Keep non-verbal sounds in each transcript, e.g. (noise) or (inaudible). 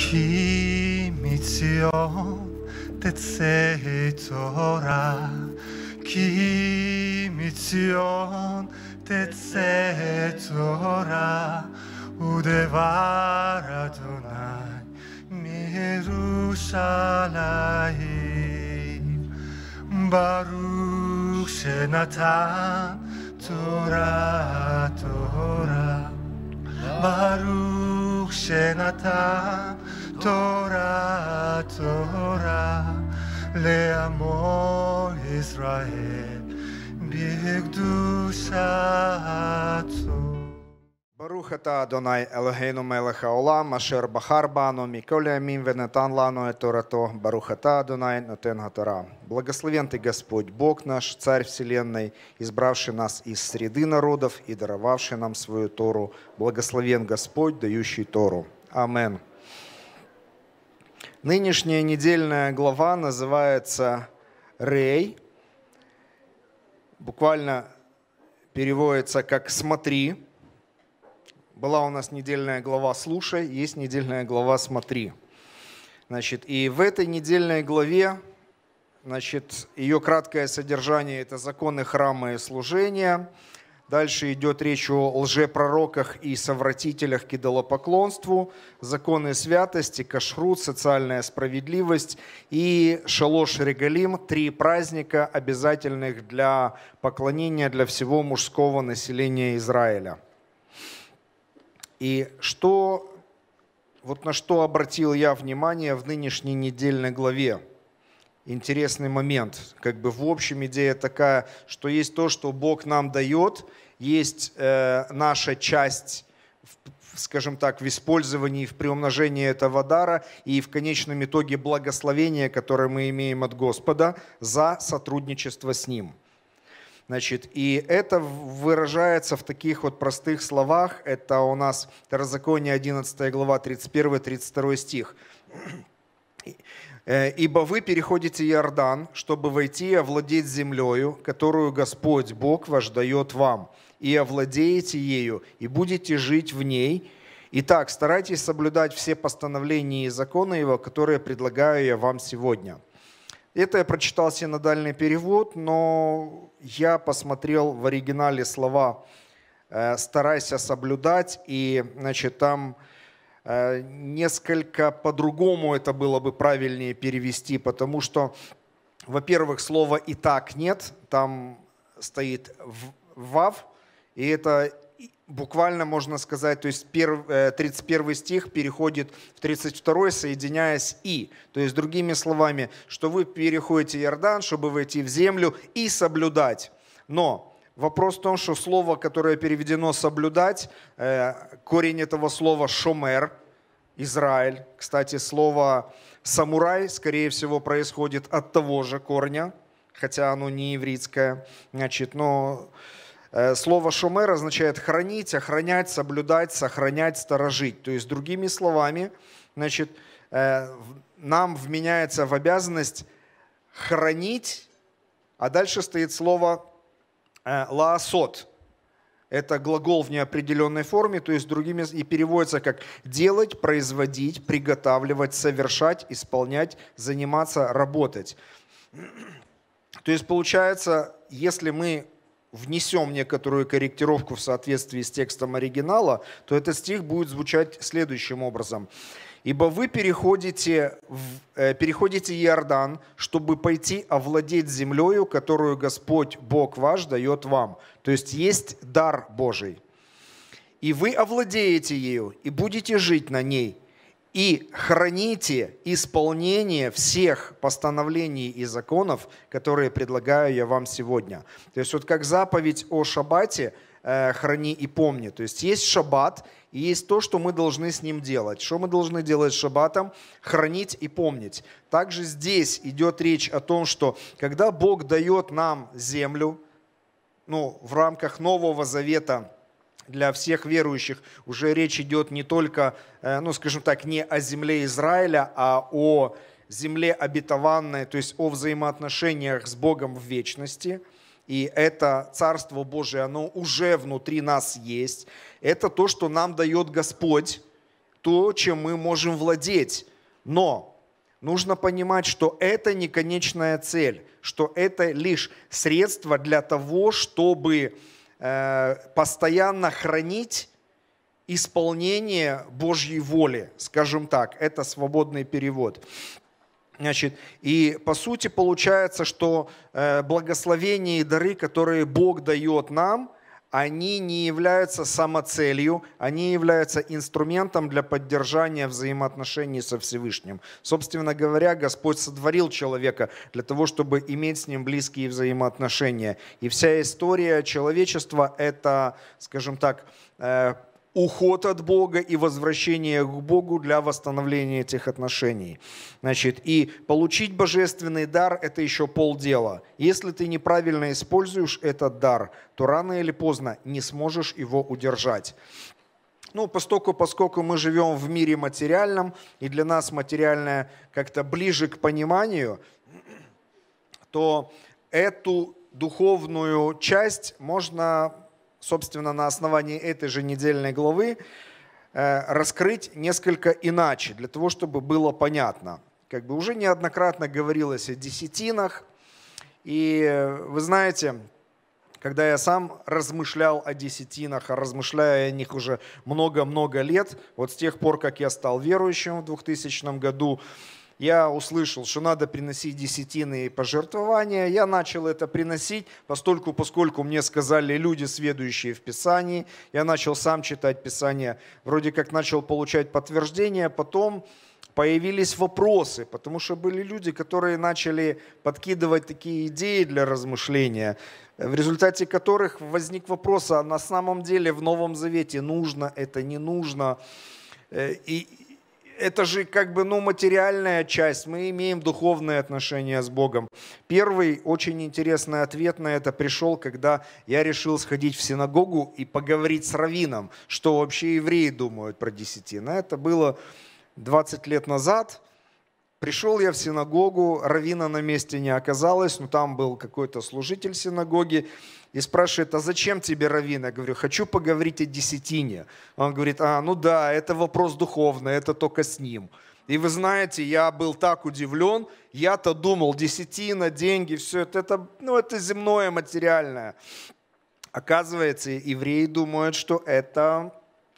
君よ鉄製空君よ鉄製空腕はらどない見えるさらいバルクシェナタトラトラバルク ξένατα τώρα, τώρα Λέαμό Ισραήλ Big Dusha Барух это Адонай Элогейну Мелеха Ола, Машер Бахар Бану, Миколя Амин, Венетан Лану и Торато, Барух Адонай Нотен Благословен Ты, Господь, Бог наш, Царь Вселенной, избравший нас из среды народов и даровавший нам свою Тору. Благословен Господь, дающий Тору. Амен. Нынешняя недельная глава называется «Рей», буквально переводится как «смотри», была у нас недельная глава «Слушай», есть недельная глава «Смотри». Значит, и в этой недельной главе, значит, ее краткое содержание – это законы храма и служения. Дальше идет речь о лжепророках и совратителях к идолопоклонству, законы святости, кашрут, социальная справедливость и шалош регалим – три праздника, обязательных для поклонения для всего мужского населения Израиля – и что, вот на что обратил я внимание в нынешней недельной главе. Интересный момент. Как бы в общем идея такая, что есть то, что Бог нам дает, есть э, наша часть скажем так, в использовании, в приумножении этого дара и в конечном итоге благословение, которое мы имеем от Господа за сотрудничество с Ним. Значит, и это выражается в таких вот простых словах. Это у нас Второзаконие 11 глава, 31-32 стих. «Э, «Ибо вы переходите Иордан, чтобы войти и овладеть землею, которую Господь Бог ваш дает вам, и овладеете ею, и будете жить в ней. Итак, старайтесь соблюдать все постановления и законы Его, которые предлагаю я вам сегодня». Это я прочитал синодальный перевод, но я посмотрел в оригинале слова э, «старайся соблюдать», и значит, там э, несколько по-другому это было бы правильнее перевести, потому что, во-первых, слова «и так» нет, там стоит «вав», и это буквально можно сказать, то есть 31 э, стих переходит в 32, соединяясь «и». То есть, другими словами, что вы переходите Иордан, чтобы войти в землю и соблюдать. Но вопрос в том, что слово, которое переведено «соблюдать», э, корень этого слова «шомер», Израиль. Кстати, слово «самурай», скорее всего, происходит от того же корня, хотя оно не еврейское. Значит, но Э, слово «шумер» означает «хранить», «охранять», «соблюдать», «сохранять», «сторожить». То есть, другими словами, значит, э, нам вменяется в обязанность хранить, а дальше стоит слово э, «лаосот». Это глагол в неопределенной форме, то есть другими и переводится как делать, производить, приготавливать, совершать, исполнять, заниматься, работать. (clears throat) То есть получается, если мы внесем некоторую корректировку в соответствии с текстом оригинала, то этот стих будет звучать следующим образом. «Ибо вы переходите, в, э, переходите Иордан, чтобы пойти овладеть землею, которую Господь, Бог ваш, дает вам». То есть есть дар Божий. «И вы овладеете ею, и будете жить на ней, и храните исполнение всех постановлений и законов, которые предлагаю я вам сегодня. То есть вот как заповедь о шаббате э, «храни и помни». То есть есть шаббат, и есть то, что мы должны с ним делать. Что мы должны делать с шаббатом? Хранить и помнить. Также здесь идет речь о том, что когда Бог дает нам землю, ну, в рамках Нового Завета – для всех верующих уже речь идет не только, э, ну, скажем так, не о земле Израиля, а о земле обетованной, то есть о взаимоотношениях с Богом в вечности. И это Царство Божие, оно уже внутри нас есть. Это то, что нам дает Господь, то, чем мы можем владеть. Но нужно понимать, что это не конечная цель, что это лишь средство для того, чтобы Э, постоянно хранить исполнение Божьей воли, скажем так. Это свободный перевод. Значит, и по сути получается, что э, благословения и дары, которые Бог дает нам – они не являются самоцелью, они являются инструментом для поддержания взаимоотношений со Всевышним. Собственно говоря, Господь сотворил человека для того, чтобы иметь с ним близкие взаимоотношения. И вся история человечества – это, скажем так, э, уход от Бога и возвращение к Богу для восстановления этих отношений. Значит, и получить божественный дар – это еще полдела. Если ты неправильно используешь этот дар, то рано или поздно не сможешь его удержать. Ну, поскольку, поскольку мы живем в мире материальном, и для нас материальное как-то ближе к пониманию, то эту духовную часть можно собственно, на основании этой же недельной главы э, раскрыть несколько иначе, для того, чтобы было понятно. Как бы уже неоднократно говорилось о десятинах, и э, вы знаете, когда я сам размышлял о десятинах, а размышляя о них уже много-много лет, вот с тех пор, как я стал верующим в 2000 году, я услышал, что надо приносить десятины и пожертвования. Я начал это приносить, постольку, поскольку мне сказали люди, сведущие в Писании. Я начал сам читать Писание, вроде как начал получать подтверждение. Потом появились вопросы, потому что были люди, которые начали подкидывать такие идеи для размышления, в результате которых возник вопрос, а на самом деле в Новом Завете нужно это, не нужно. Э, и, это же как бы, ну, материальная часть. Мы имеем духовные отношения с Богом. Первый очень интересный ответ на это пришел, когда я решил сходить в синагогу и поговорить с раввином, что вообще евреи думают про десятина. Это было 20 лет назад. Пришел я в синагогу, равина на месте не оказалось, но там был какой-то служитель синагоги, и спрашивает, а зачем тебе равина?" Я говорю, хочу поговорить о десятине. Он говорит, а, ну да, это вопрос духовный, это только с ним. И вы знаете, я был так удивлен, я-то думал, десятина, деньги, все это, это, ну, это земное, материальное. Оказывается, евреи думают, что это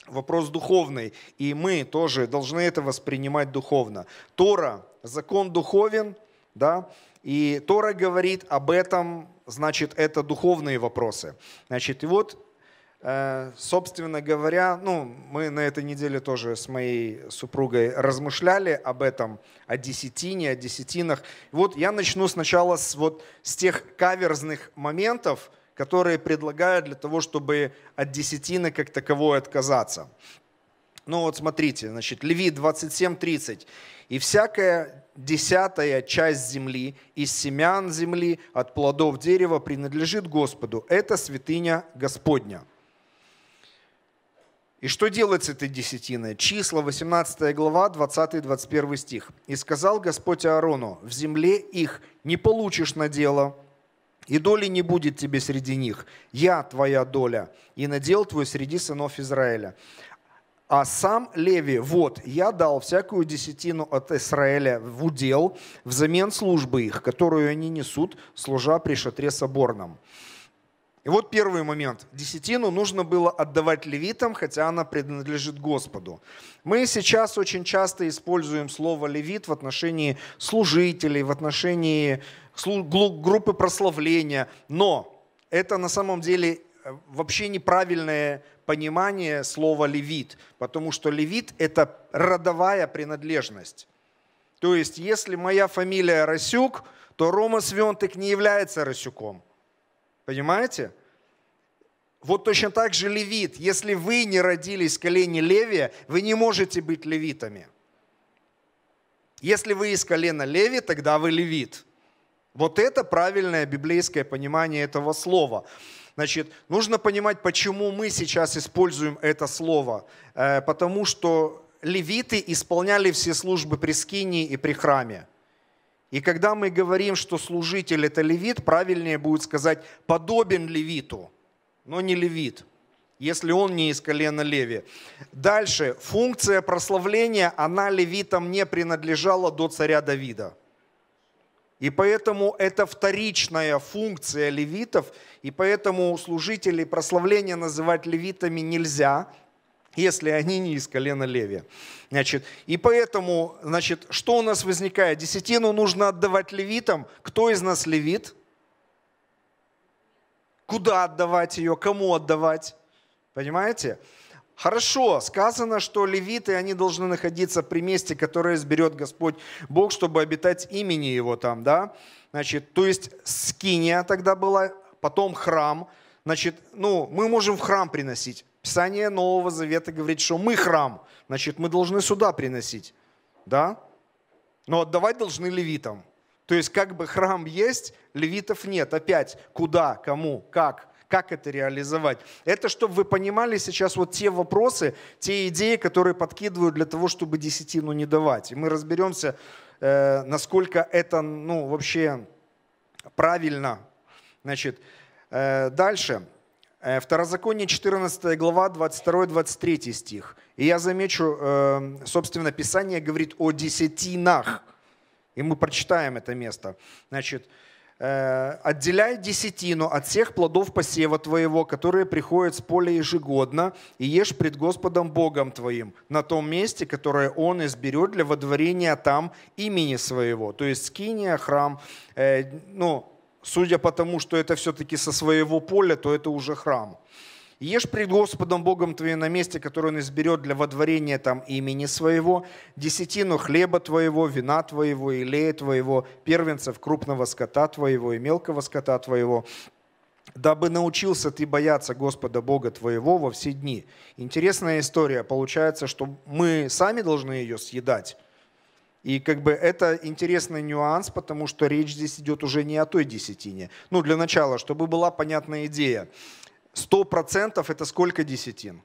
вопрос духовный, и мы тоже должны это воспринимать духовно. Тора, закон духовен, да, и Тора говорит об этом, значит, это духовные вопросы. Значит, и вот, э, собственно говоря, ну, мы на этой неделе тоже с моей супругой размышляли об этом, о десятине, о десятинах. И вот я начну сначала с, вот, с тех каверзных моментов – которые предлагают для того, чтобы от десятины как таковой отказаться. Ну вот смотрите, значит, Левит 27.30. «И всякая десятая часть земли, из семян земли, от плодов дерева принадлежит Господу. Это святыня Господня». И что делать с этой десятиной? Числа, 18 глава, 20-21 стих. «И сказал Господь Аарону, в земле их не получишь на дело, и доли не будет тебе среди них. Я твоя доля, и надел твой среди сынов Израиля. А сам Леви, вот, я дал всякую десятину от Израиля в удел взамен службы их, которую они несут, служа при шатре соборном. И вот первый момент. Десятину нужно было отдавать левитам, хотя она принадлежит Господу. Мы сейчас очень часто используем слово «левит» в отношении служителей, в отношении группы прославления. Но это на самом деле э, вообще неправильное понимание слова левит, потому что левит – это родовая принадлежность. То есть, если моя фамилия Расюк, то Рома Свентык не является Расюком. Понимаете? Вот точно так же левит. Если вы не родились колени Левия, вы не можете быть левитами. Если вы из колена Леви, тогда вы левит – вот это правильное библейское понимание этого слова. Значит, нужно понимать, почему мы сейчас используем это слово. Э, потому что левиты исполняли все службы при скинии и при храме. И когда мы говорим, что служитель – это левит, правильнее будет сказать «подобен левиту», но не левит, если он не из колена леви. Дальше, функция прославления, она левитам не принадлежала до царя Давида – и поэтому это вторичная функция левитов, и поэтому служителей прославления называть левитами нельзя, если они не из колена Леви. Значит, и поэтому, значит, что у нас возникает? Десятину нужно отдавать левитам. Кто из нас левит? Куда отдавать ее? Кому отдавать? Понимаете? Хорошо, сказано, что левиты, они должны находиться при месте, которое изберет Господь Бог, чтобы обитать имени Его там, да? Значит, то есть скиния тогда была, потом храм. Значит, ну, мы можем в храм приносить. Писание Нового Завета говорит, что мы храм, значит, мы должны сюда приносить, да? Но ну, отдавать должны левитам. То есть как бы храм есть, левитов нет. Опять, куда, кому, как – как это реализовать. Это, чтобы вы понимали сейчас вот те вопросы, те идеи, которые подкидывают для того, чтобы десятину не давать. И мы разберемся, э, насколько это ну, вообще правильно. Значит, э, дальше. Э, Второзаконие 14 глава, 22-23 стих. И я замечу, собственно, Писание говорит о десятинах. И мы прочитаем это место. Значит, Э, отделяй десятину от всех плодов посева твоего, которые приходят с поля ежегодно, и ешь пред Господом Богом твоим на том месте, которое Он изберет для водворения там имени своего». То есть скиния, храм, э, ну, судя по тому, что это все-таки со своего поля, то это уже храм. Ешь пред Господом Богом твоим на месте, которое Он изберет для водворения там имени своего, десятину хлеба твоего, вина твоего, илея твоего, первенцев крупного скота твоего и мелкого скота твоего, дабы научился ты бояться Господа Бога твоего во все дни. Интересная история. Получается, что мы сами должны ее съедать. И как бы это интересный нюанс, потому что речь здесь идет уже не о той десятине. Ну, для начала, чтобы была понятная идея. 100% это сколько десятин?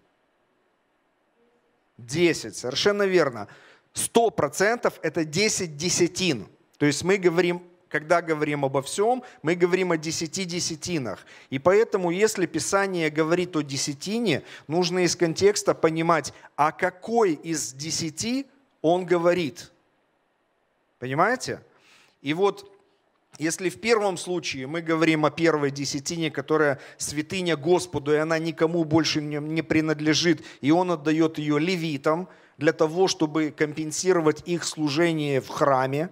10, совершенно верно. 100% это 10 десятин. То есть мы говорим, когда говорим обо всем, мы говорим о 10 десятинах. И поэтому, если Писание говорит о десятине, нужно из контекста понимать, о какой из десяти он говорит. Понимаете? И вот если в первом случае мы говорим о первой десятине, которая святыня Господу, и она никому больше не принадлежит, и он отдает ее левитам для того, чтобы компенсировать их служение в храме,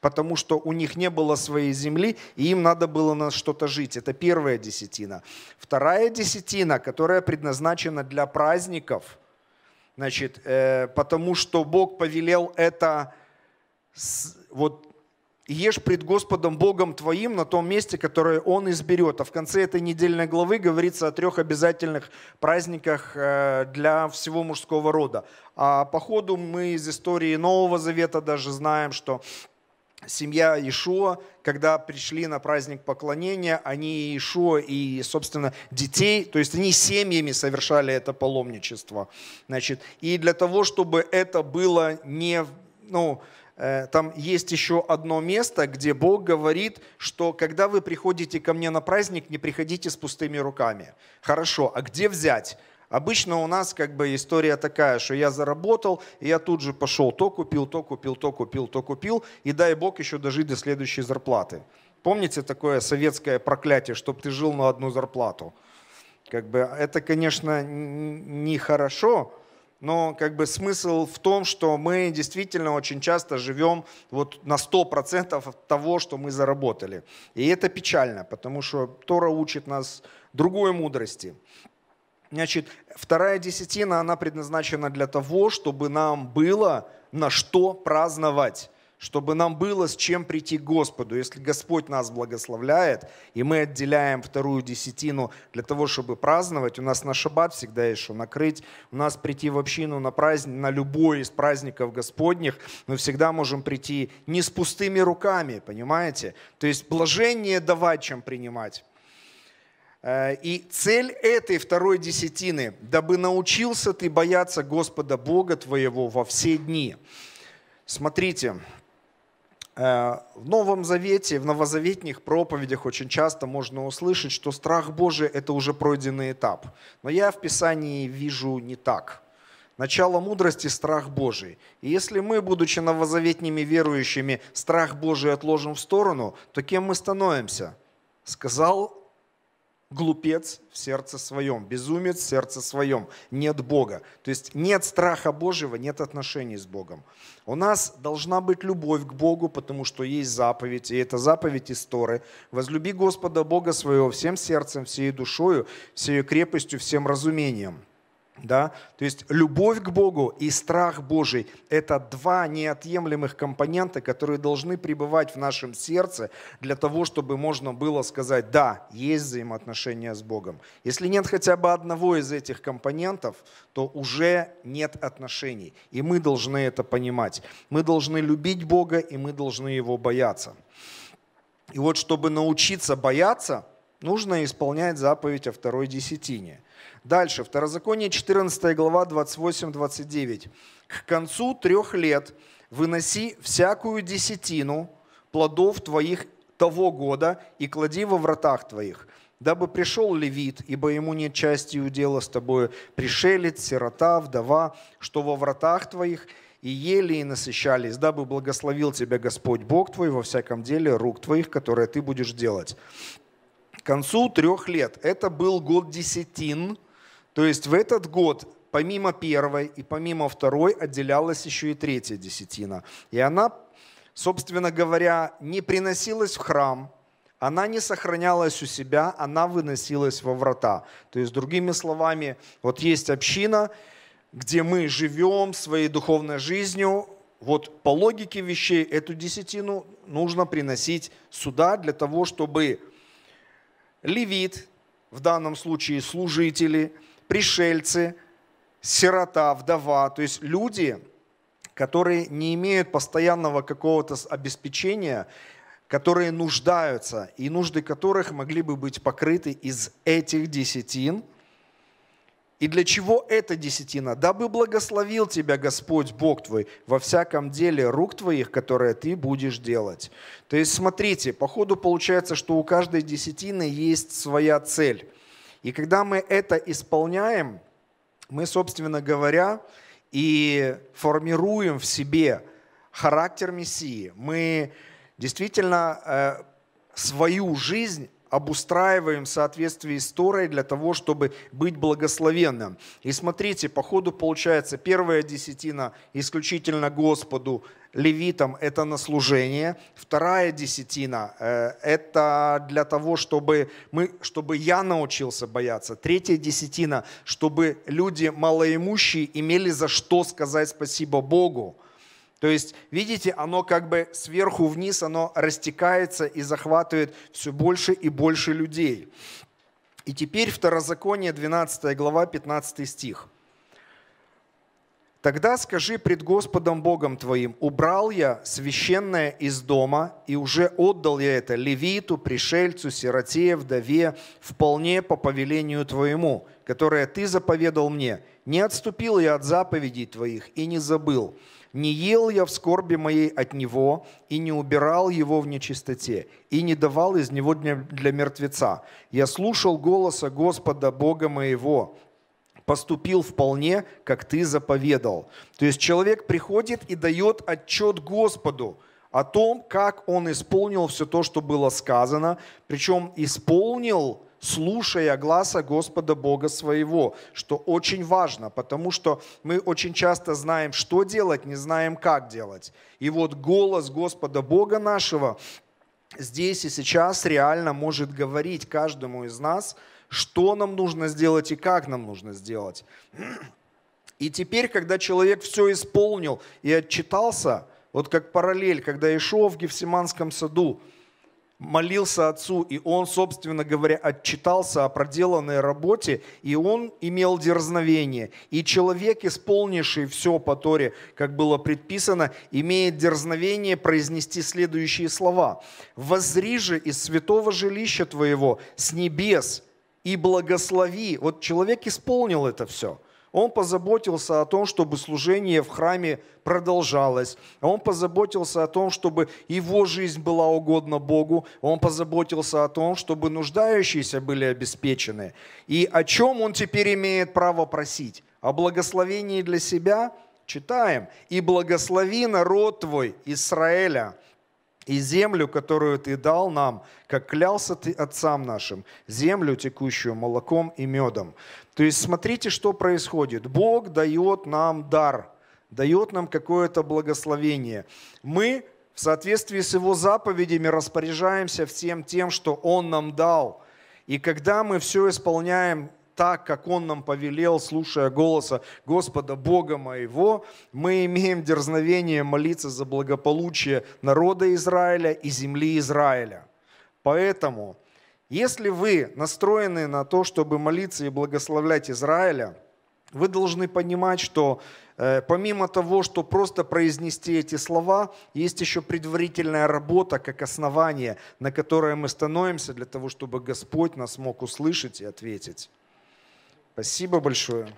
потому что у них не было своей земли, и им надо было на что-то жить. Это первая десятина. Вторая десятина, которая предназначена для праздников, значит, э, потому что Бог повелел это с, вот ешь пред Господом Богом твоим на том месте, которое Он изберет. А в конце этой недельной главы говорится о трех обязательных праздниках э, для всего мужского рода. А по ходу мы из истории Нового Завета даже знаем, что семья Ишуа, когда пришли на праздник поклонения, они Ишуа и, собственно, детей, то есть они семьями совершали это паломничество. Значит, и для того, чтобы это было не, ну, Э, там есть еще одно место, где Бог говорит, что когда вы приходите ко мне на праздник, не приходите с пустыми руками. Хорошо, а где взять? Обычно у нас как бы история такая, что я заработал, и я тут же пошел, то купил, то купил, то купил, то купил, и дай Бог еще дожить до следующей зарплаты. Помните такое советское проклятие, чтобы ты жил на одну зарплату? Как бы это, конечно, нехорошо, хорошо, но как бы смысл в том, что мы действительно очень часто живем вот на 100% того, что мы заработали. И это печально, потому что Тора учит нас другой мудрости. Значит, вторая десятина, она предназначена для того, чтобы нам было на что праздновать чтобы нам было с чем прийти к Господу. Если Господь нас благословляет, и мы отделяем вторую десятину для того, чтобы праздновать, у нас на шаббат всегда еще накрыть, у нас прийти в общину на, праздник, на любой из праздников Господних, мы всегда можем прийти не с пустыми руками, понимаете? То есть блажение давать, чем принимать. Э, и цель этой второй десятины, дабы научился ты бояться Господа Бога твоего во все дни. Смотрите, Э, в Новом Завете, в новозаветних проповедях очень часто можно услышать, что страх Божий – это уже пройденный этап. Но я в Писании вижу не так. Начало мудрости – страх Божий. И если мы, будучи новозаветными верующими, страх Божий отложим в сторону, то кем мы становимся? Сказал глупец в сердце своем, безумец в сердце своем, нет Бога. То есть нет страха Божьего, нет отношений с Богом. У нас должна быть любовь к Богу, потому что есть заповедь, и это заповедь истории. «Возлюби Господа Бога своего всем сердцем, всей душою, всей крепостью, всем разумением». Да? То есть любовь к Богу и страх Божий – это два неотъемлемых компонента, которые должны пребывать в нашем сердце для того, чтобы можно было сказать, да, есть взаимоотношения с Богом. Если нет хотя бы одного из этих компонентов, то уже нет отношений. И мы должны это понимать. Мы должны любить Бога, и мы должны Его бояться. И вот чтобы научиться бояться, нужно исполнять заповедь о второй десятине – Дальше, Второзаконие 14 глава 28-29. «К концу трех лет выноси всякую десятину плодов твоих того года и клади во вратах твоих, дабы пришел левит, ибо ему нет части дела с тобою, пришелец, сирота, вдова, что во вратах твоих, и ели и насыщались, дабы благословил тебя Господь Бог твой во всяком деле рук твоих, которые ты будешь делать концу трех лет. Это был год десятин, то есть в этот год помимо первой и помимо второй отделялась еще и третья десятина. И она, собственно говоря, не приносилась в храм, она не сохранялась у себя, она выносилась во врата. То есть, другими словами, вот есть община, где мы живем своей духовной жизнью, вот по логике вещей эту десятину нужно приносить сюда для того, чтобы левит, в данном случае служители, пришельцы, сирота, вдова, то есть люди, которые не имеют постоянного какого-то обеспечения, которые нуждаются, и нужды которых могли бы быть покрыты из этих десятин – и для чего эта десятина? Дабы благословил тебя Господь Бог твой во всяком деле рук твоих, которые ты будешь делать. То есть смотрите, по ходу получается, что у каждой десятины есть своя цель. И когда мы это исполняем, мы, собственно говоря, и формируем в себе характер Мессии. Мы действительно э, свою жизнь обустраиваем в соответствии с Торой для того, чтобы быть благословенным. И смотрите, по ходу получается первая десятина исключительно Господу, левитам – это на служение, вторая десятина э, – это для того, чтобы, мы, чтобы я научился бояться, третья десятина – чтобы люди малоимущие имели за что сказать спасибо Богу, то есть, видите, оно как бы сверху вниз, оно растекается и захватывает все больше и больше людей. И теперь второзаконие, 12 глава, 15 стих. «Тогда скажи пред Господом Богом твоим, убрал я священное из дома, и уже отдал я это левиту, пришельцу, сироте, вдове, вполне по повелению твоему, которое ты заповедал мне. Не отступил я от заповедей твоих и не забыл не ел я в скорби моей от него, и не убирал его в нечистоте, и не давал из него для мертвеца. Я слушал голоса Господа Бога моего, поступил вполне, как ты заповедал». То есть человек приходит и дает отчет Господу о том, как он исполнил все то, что было сказано, причем исполнил слушая гласа Господа Бога своего, что очень важно, потому что мы очень часто знаем, что делать, не знаем, как делать. И вот голос Господа Бога нашего здесь и сейчас реально может говорить каждому из нас, что нам нужно сделать и как нам нужно сделать. И теперь, когда человек все исполнил и отчитался, вот как параллель, когда Ишов в Гефсиманском саду – молился отцу, и он, собственно говоря, отчитался о проделанной работе, и он имел дерзновение. И человек, исполнивший все по Торе, как было предписано, имеет дерзновение произнести следующие слова. «Возри же из святого жилища твоего, с небес, и благослови». Вот человек исполнил это все – он позаботился о том, чтобы служение в храме продолжалось. Он позаботился о том, чтобы его жизнь была угодна Богу. Он позаботился о том, чтобы нуждающиеся были обеспечены. И о чем он теперь имеет право просить? О благословении для себя? Читаем. «И благослови народ твой Израиля, и землю, которую ты дал нам, как клялся ты отцам нашим, землю, текущую молоком и медом. То есть смотрите, что происходит. Бог дает нам дар, дает нам какое-то благословение. Мы в соответствии с Его заповедями распоряжаемся всем тем, что Он нам дал. И когда мы все исполняем так, как Он нам повелел, слушая голоса Господа Бога моего. Мы имеем дерзновение молиться за благополучие народа Израиля и земли Израиля. Поэтому, если вы настроены на то, чтобы молиться и благословлять Израиля, вы должны понимать, что э, помимо того, что просто произнести эти слова, есть еще предварительная работа как основание, на которое мы становимся для того, чтобы Господь нас мог услышать и ответить. Спасибо большое.